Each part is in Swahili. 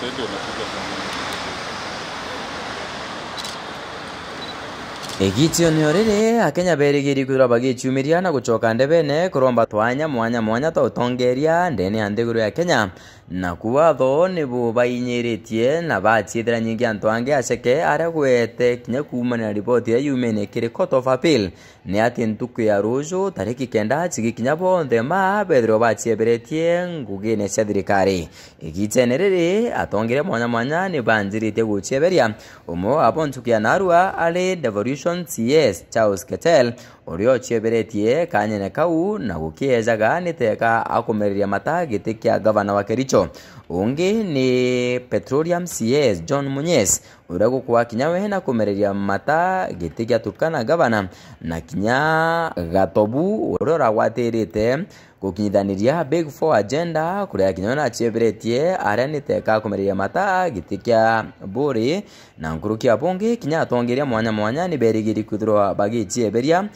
对对，对对。igitio nä orä akenya berigiri kwirwa bagichumiria na gucoka ndebene kuromba twanya mwanya mwanya twa utongeria ndene ya ndiguru ya kenya na kuwatho nä bo bainyä na bachiithira nyingi antu angi aceke aria gwete kinya kumana na riboti ya yumene kä rä court of appeal nä atä ntuku ya rå tariki kenda chigi kinya bonthe mabethirwo bachieberetie ngugine cia thirikari igicene rä rä atongere mwanya mwanya nä banjä rä tie gå chieberia å mwe wabo ntuku ya narua arä devolution Association CS Charles Ketel uria ochioberetie kanyene kau na gukiejaga teka akumereria mata giti kia gavana wa Kericho ungi ni Petroleum CS John Munyes uria gukuwa kinya wena kumereria mata giti gia turkana gavana na kinya gatobu uria uragwatirite gukinyithaniria big four agenda kuria kinya wena achiviritie aria niteka kumereria mata giti kia mburi na nkuruki bungi kinya atongeria mwanya mwanya niberigiri kwithirwa bagichieberia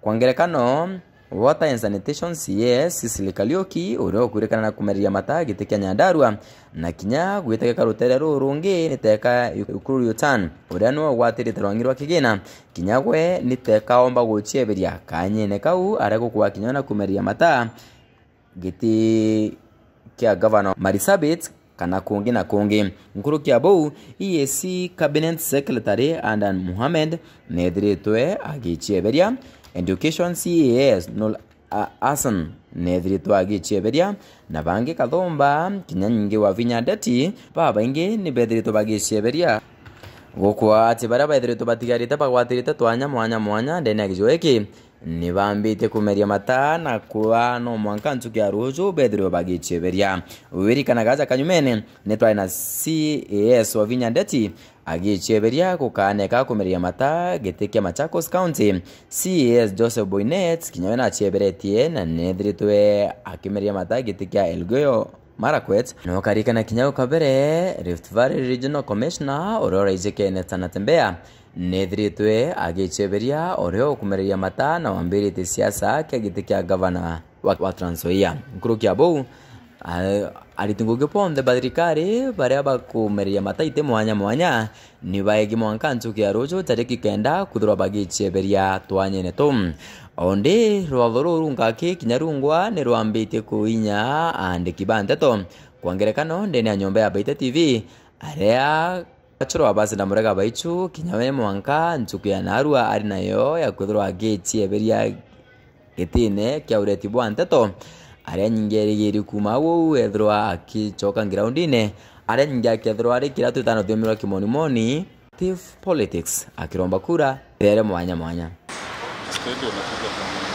kwa ngerekano water and sanitation cs silikaliuki uria ukurikana na kumereria mata gite kia nyandarua na kinya gwitegeka rutere ruru rungi niteka ukurutan uria niwe ugwatirite rwangi rwa kigina kinya gwe nitekaomba guchieberia kanyene kau aria gukua kinya na kumereria mata giti kia governor marisabit kana kungi na kungi kia bou EAC cabinet secretary Andan Mohamed neethiritwe agichieberia education ces nol asan neethirĩtwa agĩchia na bangi kathomba kinya nyingi vinya dati ba baingi nibethirĩtwe bagĩchia beria gũkwa atĩ barĩa baithĩrĩtwe batigarĩte bagwatirĩte twanya mwanya mwanya ndene agĩcio ĩkĩ nivambite kumeria mata na kuwa no mwanka ntuki aruju bethiro bagicheberia wirikana gaza kanyumene nitwai na cas wavinya ndeti agicheberia gukaaneka kumeria mata giti kia machakos county cas joseph boynet kinyawe nacheberetie na nithiritwe akimeria mata giti kia elgeyo Marakwet nĩokarikana kinyau kabere Rift Valley Regional Commissioner ũrĩa ũraigua Kenneth Anatembea nĩethiritwe agĩcheberia ũrĩa ũkũmereria mata na wambĩrĩte siasa kĩa gĩtĩ kĩa gavana wa Trans Nzoia Nkuru Kiambu alitunguge ponthe bathirikari baria bakumeria mataite mwanya mwanya ni baegi mwanka ntuki ya ruju tariki kenda kuthirwa bagicheberia twanyene tu ondi rwatho ruru ngaki kinya rungwa ni rwambitie kuinya andiki ba nteto kwa ngerekano ndini a nyumba ya baita tv aria achoro abasi na murega baichu kinya we mwanka ntuku ya narua ari nayo ya kwithirwa agichieberia gitine kia ureti bwa nteto aria nyingi erigiri kuma wou ethirwa akichoka ngiraundine aria nyingi akethirwa ari kira itanathumirwa kimonimoni thief politics akiromba kura ithere mwanya mwanya Stadium,